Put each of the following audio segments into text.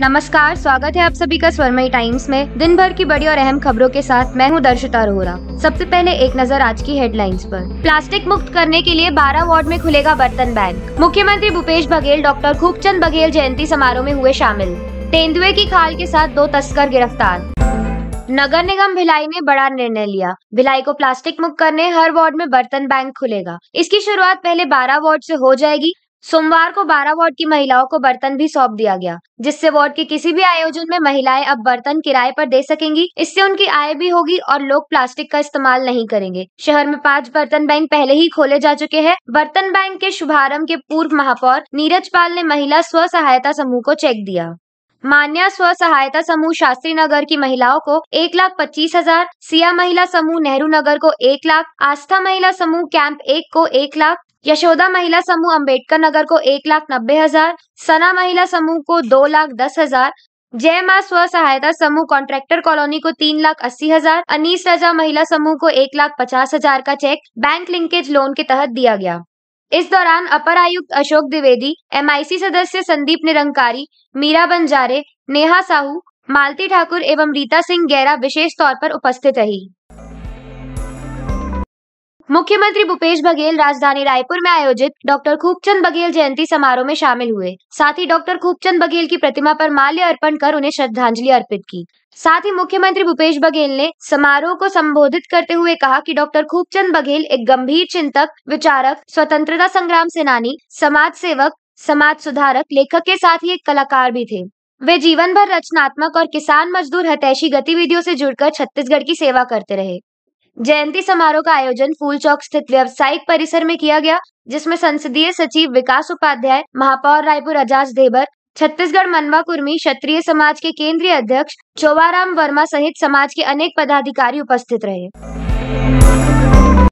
नमस्कार स्वागत है आप सभी का स्वरमई टाइम्स में दिन भर की बड़ी और अहम खबरों के साथ मैं हूं दर्शिता अरोरा सबसे पहले एक नजर आज की हेडलाइंस पर प्लास्टिक मुक्त करने के लिए 12 वार्ड में खुलेगा बर्तन बैंक मुख्यमंत्री भूपेश बघेल डॉक्टर खूबचंद बघेल जयंती समारोह में हुए शामिल तेंदुए की खाल के साथ दो तस्कर गिरफ्तार नगर निगम भिलाई ने बड़ा निर्णय लिया भिलाई को प्लास्टिक मुक्त करने हर वार्ड में बर्तन बैंक खुलेगा इसकी शुरुआत पहले 12 वार्ड से हो जाएगी सोमवार को 12 वार्ड की महिलाओं को बर्तन भी सौंप दिया गया जिससे वार्ड के किसी भी आयोजन में महिलाएं अब बर्तन किराए पर दे सकेंगी इससे उनकी आय भी होगी और लोग प्लास्टिक का इस्तेमाल नहीं करेंगे शहर में पांच बर्तन बैंक पहले ही खोले जा चुके हैं बर्तन बैंक के शुभारंभ के पूर्व महापौर नीरज पाल ने महिला स्व सहायता समूह को चेक दिया मान्या स्व सहायता समूह शास्त्री नगर की महिलाओं को एक लाख पच्चीस हजार सिया महिला समूह नेहरू नगर को एक लाख आस्था महिला समूह कैंप एक को एक लाख यशोदा महिला समूह अंबेडकर नगर को एक लाख नब्बे हजार सना महिला समूह को दो लाख दस हजार जय माँ स्व सहायता समूह कॉन्ट्रैक्टर कॉलोनी को तीन लाख अस्सी हजार अनीस रजा महिला समूह को एक लाख पचास हजार का चेक बैंक लिंकेज लोन के तहत दिया गया इस दौरान अपर आयुक्त अशोक द्विवेदी एमआईसी सदस्य संदीप निरंकारी मीरा बंजारे नेहा साहू मालती ठाकुर एवं रीता सिंह गैरा विशेष तौर पर उपस्थित रही मुख्यमंत्री भूपेश बघेल राजधानी रायपुर में आयोजित डॉक्टर खूबचंद बघेल जयंती समारोह में शामिल हुए साथ ही डॉक्टर खूबचंद बघेल की प्रतिमा पर माल्य अर्पण कर उन्हें श्रद्धांजलि अर्पित की साथ ही मुख्यमंत्री भूपेश बघेल ने समारोह को संबोधित करते हुए कहा कि डॉक्टर खूबचंद बघेल एक गंभीर चिंतक विचारक स्वतंत्रता संग्राम सेनानी समाज सेवक समाज सुधारक लेखक के साथ ही एक कलाकार भी थे वे जीवन भर रचनात्मक और किसान मजदूर हतैषी गतिविधियों से जुड़कर छत्तीसगढ़ की सेवा करते रहे जयंती समारोह का आयोजन फूल चौक स्थित व्यावसायिक परिसर में किया गया जिसमें संसदीय सचिव विकास उपाध्याय महापौर रायपुर अजाज देबर छत्तीसगढ़ मनवा कुर्मी क्षत्रिय समाज के केंद्रीय अध्यक्ष चोवाराम वर्मा सहित समाज के अनेक पदाधिकारी उपस्थित रहे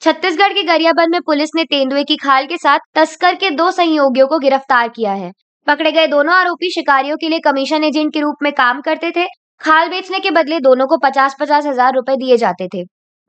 छत्तीसगढ़ के गरियाबंद में पुलिस ने तेंदुए की खाल के साथ तस्कर के दो सहयोगियों को गिरफ्तार किया है पकड़े गए दोनों आरोपी शिकारियों के लिए कमीशन एजेंट के रूप में काम करते थे खाल बेचने के बदले दोनों को पचास पचास हजार रूपए दिए जाते थे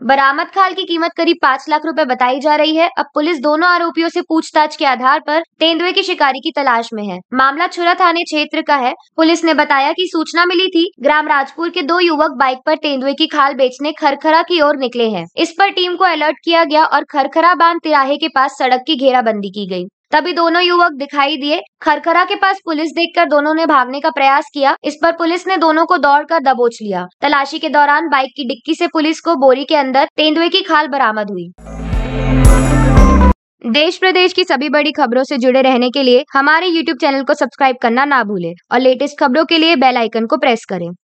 बरामद खाल की कीमत करीब पाँच लाख रुपए बताई जा रही है अब पुलिस दोनों आरोपियों से पूछताछ के आधार पर तेंदुए की शिकारी की तलाश में है मामला छुरा थाने क्षेत्र का है पुलिस ने बताया कि सूचना मिली थी ग्राम राजपुर के दो युवक बाइक पर तेंदुए की खाल बेचने खरखरा की ओर निकले हैं इस पर टीम को अलर्ट किया गया और खरखरा बांध तिराहे के पास सड़क की घेराबंदी की गयी तभी दोनों युवक दिखाई दिए खरखरा के पास पुलिस देखकर दोनों ने भागने का प्रयास किया इस पर पुलिस ने दोनों को दौड़कर दबोच लिया तलाशी के दौरान बाइक की डिक्की से पुलिस को बोरी के अंदर तेंदुए की खाल बरामद हुई देश प्रदेश की सभी बड़ी खबरों से जुड़े रहने के लिए हमारे YouTube चैनल को सब्सक्राइब करना ना भूलें और लेटेस्ट खबरों के लिए बेल आइकन को प्रेस करें